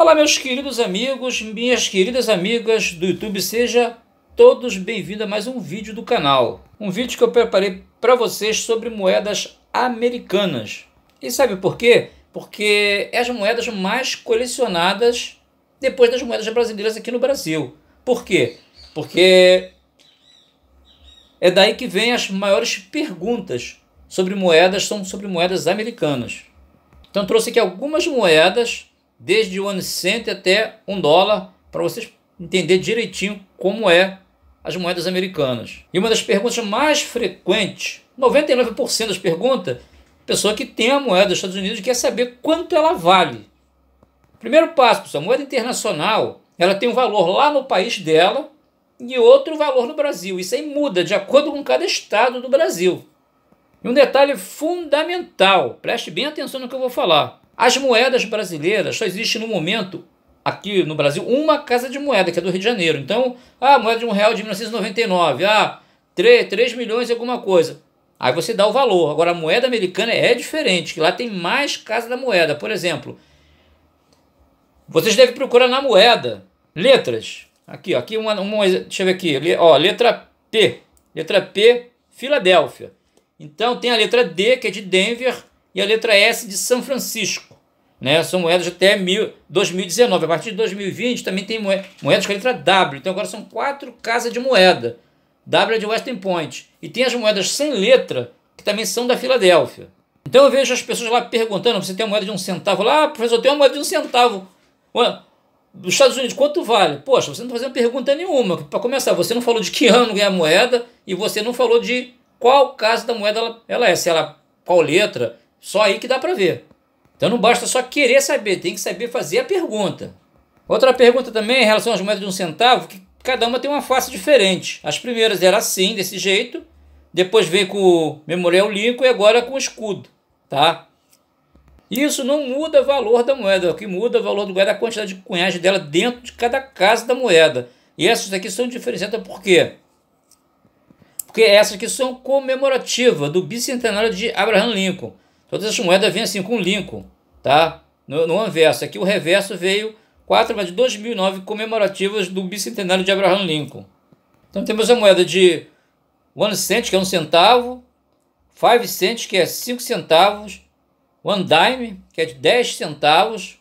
Olá, meus queridos amigos, minhas queridas amigas do YouTube, seja todos bem-vindos a mais um vídeo do canal. Um vídeo que eu preparei para vocês sobre moedas americanas. E sabe por quê? Porque é as moedas mais colecionadas depois das moedas brasileiras aqui no Brasil. Por quê? Porque é daí que vem as maiores perguntas sobre moedas, são sobre moedas americanas. Então trouxe aqui algumas moedas desde o ano 100 até um dólar, para vocês entender direitinho como é as moedas americanas. E uma das perguntas mais frequentes, 99% das perguntas, pessoa que tem a moeda dos Estados Unidos quer saber quanto ela vale. Primeiro passo, pessoal, a moeda internacional, ela tem um valor lá no país dela e outro valor no Brasil. Isso aí muda de acordo com cada estado do Brasil. E um detalhe fundamental, preste bem atenção no que eu vou falar. As moedas brasileiras, só existe no momento, aqui no Brasil, uma casa de moeda, que é do Rio de Janeiro. Então, ah, moeda de um real de 1999, ah, 3, 3 milhões e alguma coisa. Aí você dá o valor. Agora, a moeda americana é diferente, que lá tem mais casa da moeda. Por exemplo, vocês devem procurar na moeda letras. Aqui, ó, aqui uma, uma, deixa eu ver aqui, ó, letra P. Letra P, Filadélfia. Então tem a letra D, que é de Denver, e a letra S de São Francisco. Né? São moedas até mil, 2019. A partir de 2020 também tem moedas, com a letra W. Então agora são quatro casas de moeda. W é de Western Point. E tem as moedas sem letra, que também são da Filadélfia. Então eu vejo as pessoas lá perguntando: você tem uma moeda de um centavo? Lá, ah, professor, tenho uma moeda de um centavo. Ué, dos Estados Unidos, quanto vale? Poxa, você não está fazendo pergunta nenhuma. Para começar, você não falou de que ano ganha a moeda e você não falou de qual casa da moeda ela, ela é, se ela qual letra, só aí que dá para ver. Então não basta só querer saber, tem que saber fazer a pergunta. Outra pergunta também em relação às moedas de um centavo, que cada uma tem uma face diferente. As primeiras eram assim, desse jeito, depois veio com o memorial Lincoln e agora com o escudo, tá? Isso não muda o valor da moeda, o que muda é o valor da moeda é a quantidade de cunhagem dela dentro de cada casa da moeda. E essas daqui são diferenciadas por quê? Porque essas aqui são comemorativas do bicentenário de Abraham Lincoln. Todas as moedas vêm assim com Lincoln tá? No, no anverso. Aqui o reverso veio 4 mais de 2009 comemorativas do bicentenário de Abraham Lincoln. Então temos a moeda de 1 cent, que é 1 um centavo, 5 cent, que é 5 centavos, 1 dime, que é de 10 centavos,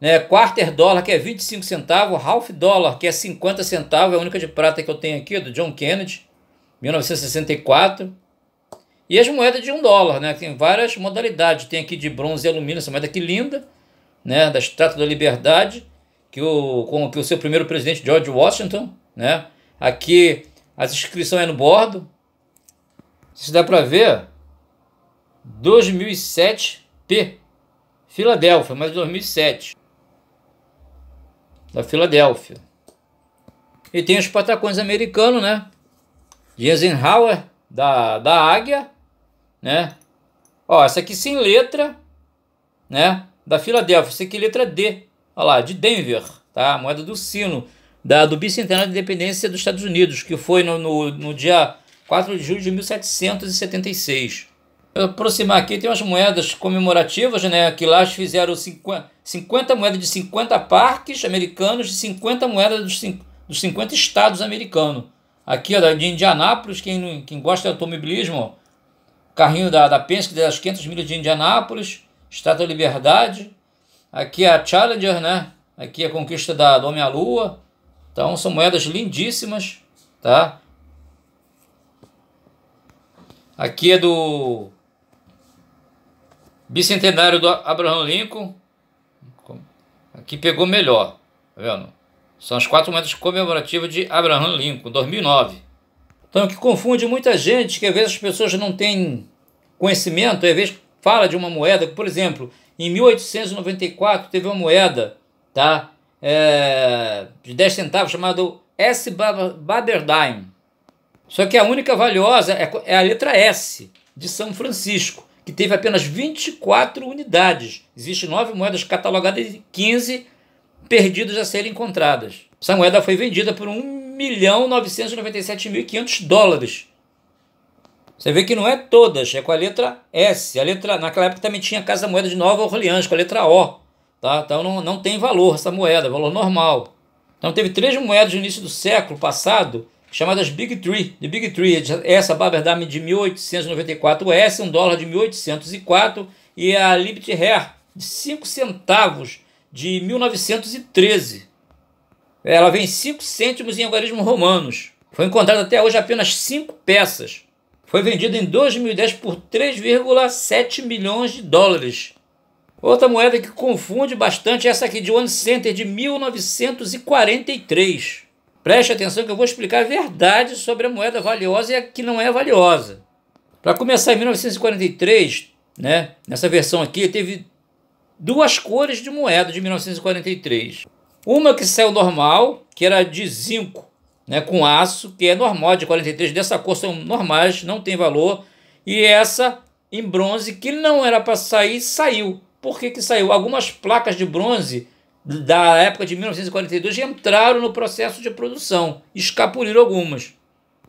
né, quarter dólar, que é 25 centavos, half dólar, que é 50 centavos, é a única de prata que eu tenho aqui, do John Kennedy, 1964. E as moedas de um dólar, né? Tem várias modalidades. Tem aqui de bronze e alumínio, essa moeda que linda, né? Da Estátua da Liberdade, que o, com que o seu primeiro presidente George Washington, né? Aqui as inscrições é no bordo. Se dá para ver, 2007P, Filadélfia, mas 2007 da Filadélfia. E tem os patacões americanos, né? De Eisenhower, da, da Águia, né? Ó, essa aqui sem letra, né? Da Filadélfia, essa aqui letra D, ó lá, de Denver, tá? A moeda do sino, da, do bicentenário da independência dos Estados Unidos, que foi no, no, no dia 4 de julho de 1776. Eu aproximar aqui, tem umas moedas comemorativas, né? Que lá fizeram 50, 50 moedas de 50 parques americanos, de 50 moedas dos, dos 50 estados americanos. Aqui, ó, de Indianápolis, quem, quem gosta de automobilismo, ó, carrinho da, da Penske das 500 milhas de Indianápolis, Estátua da Liberdade, aqui é a Challenger, né? Aqui é a conquista da, do Homem à Lua. Então são moedas lindíssimas, tá? Aqui é do bicentenário do Abraham Lincoln. Aqui pegou melhor, tá vendo? São as quatro moedas comemorativas de Abraham Lincoln, 2009. Então, o que confunde muita gente, que às vezes as pessoas não têm conhecimento, às vezes fala de uma moeda, por exemplo, em 1894 teve uma moeda, tá? É, de 10 centavos, chamado S. Baberdine. Só que a única valiosa é, é a letra S, de São Francisco, que teve apenas 24 unidades. Existem nove moedas catalogadas e 15 perdidas a serem encontradas. Essa moeda foi vendida por um milhão 1.997.500 dólares. Você vê que não é todas, é com a letra S. A letra, naquela época também tinha Casa Moeda de Nova Orleans, com a letra O. Tá? Então não, não tem valor essa moeda, valor normal. Então teve três moedas no início do século passado, chamadas Big Three. The Big Three, essa Baberdame de 1894 S, é um dólar de 1804, e a Liberty Hair de 5 centavos de 1913. Ela vem 5 cêntimos em algarismos romanos. Foi encontrada até hoje apenas 5 peças. Foi vendida em 2010 por 3,7 milhões de dólares. Outra moeda que confunde bastante é essa aqui de One Center de 1943. Preste atenção que eu vou explicar a verdade sobre a moeda valiosa e a que não é valiosa. Para começar, em 1943, né, nessa versão aqui, teve duas cores de moeda de 1943. Uma que saiu normal, que era de zinco, né, com aço, que é normal, de 43, dessa cor são normais, não tem valor. E essa em bronze, que não era para sair, saiu. Por que, que saiu? Algumas placas de bronze da época de 1942 entraram no processo de produção, escapuliram algumas.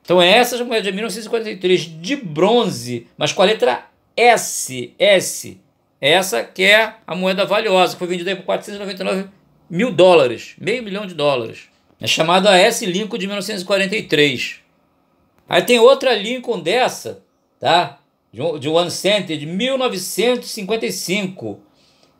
Então, essas moedas de 1943 de bronze, mas com a letra S, S. Essa que é a moeda valiosa, que foi vendida por 499 mil dólares, meio milhão de dólares. É chamado S Lincoln de 1943. Aí tem outra Lincoln dessa, tá? De de one cent de 1955.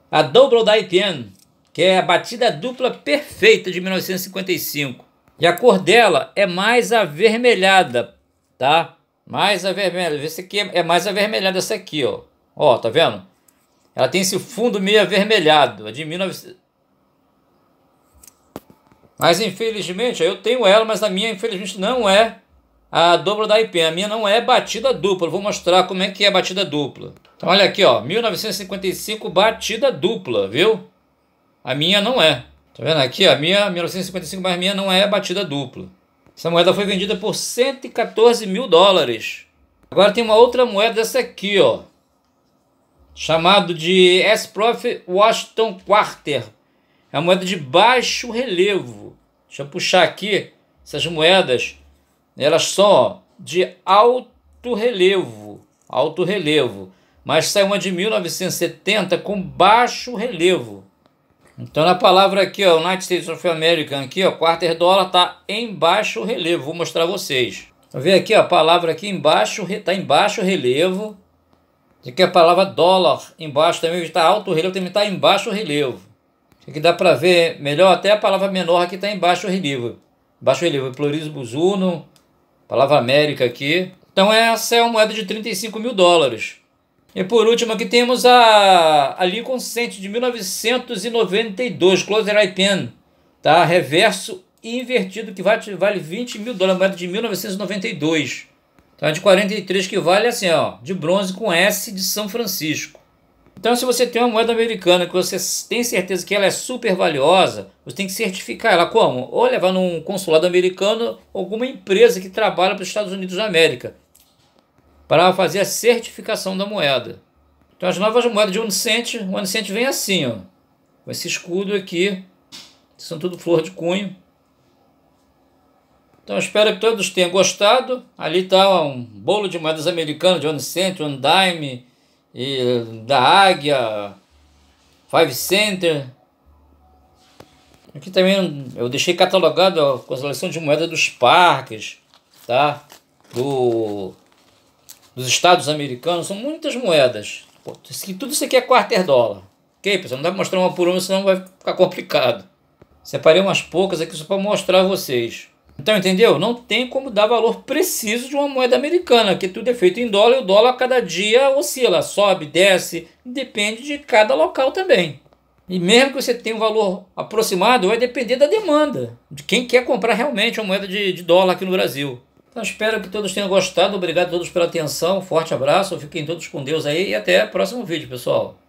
A Double Die que é a batida dupla perfeita de 1955. E a cor dela é mais avermelhada, tá? Mais avermelhada. Essa aqui é mais avermelhada essa aqui, ó. Ó, tá vendo? Ela tem esse fundo meio avermelhado, a de 19... Mas infelizmente, eu tenho ela, mas a minha infelizmente não é a dobra da IP A minha não é batida dupla. vou mostrar como é que é batida dupla. Então, olha aqui, ó, 1955 batida dupla, viu? A minha não é. Tá vendo aqui? A minha 1955 a minha não é batida dupla. Essa moeda foi vendida por 114 mil dólares. Agora tem uma outra moeda dessa aqui, ó. Chamado de S-Prof Washington Quarter é uma moeda de baixo relevo. Deixa eu puxar aqui. Essas moedas, elas são ó, de alto relevo. Alto relevo. Mas sai uma de 1970 com baixo relevo. Então na palavra aqui, ó, United States of America, aqui, ó, quarter dólar tá em baixo relevo. Vou mostrar a vocês. Então, Vê aqui ó, a palavra aqui embaixo, está em baixo relevo. Aqui é a palavra dólar embaixo também está alto relevo, também está em baixo relevo que dá para ver melhor até a palavra menor que está em baixo relevo. Baixo relevo, pluribus unum, palavra américa aqui. Então essa é uma moeda de 35 mil dólares. E por último aqui temos a, a Lincoln Cent de 1992, Closer Eye Pen, tá? reverso invertido que vale, vale 20 mil dólares, moeda de 1992. Então é de 43 que vale assim, ó, de bronze com S de São Francisco. Então, se você tem uma moeda americana que você tem certeza que ela é super valiosa, você tem que certificar ela como? Ou levar num consulado americano, ou alguma empresa que trabalha para os Estados Unidos da América, para fazer a certificação da moeda. Então, as novas moedas de um cent, um cent vem assim, ó, com esse escudo aqui, são tudo flor de cunho. Então espero que todos tenham gostado. Ali está um bolo de moedas americanas, de one cent, one dime, e, da Águia, Five Center. Aqui também eu deixei catalogado com a seleção de moeda dos parques, tá? Do, dos Estados Americanos. São muitas moedas. Pô, tudo isso aqui é quarter dólar. Ok, pessoal? Não dá pra mostrar uma por uma, senão vai ficar complicado. Separei umas poucas aqui só para mostrar a vocês. Então, entendeu? Não tem como dar valor preciso de uma moeda americana, que tudo é feito em dólar e o dólar a cada dia oscila, sobe, desce, depende de cada local também. E mesmo que você tenha um valor aproximado, vai depender da demanda, de quem quer comprar realmente uma moeda de, de dólar aqui no Brasil. Então espero que todos tenham gostado, obrigado a todos pela atenção, forte abraço, fiquem todos com Deus aí e até o próximo vídeo, pessoal.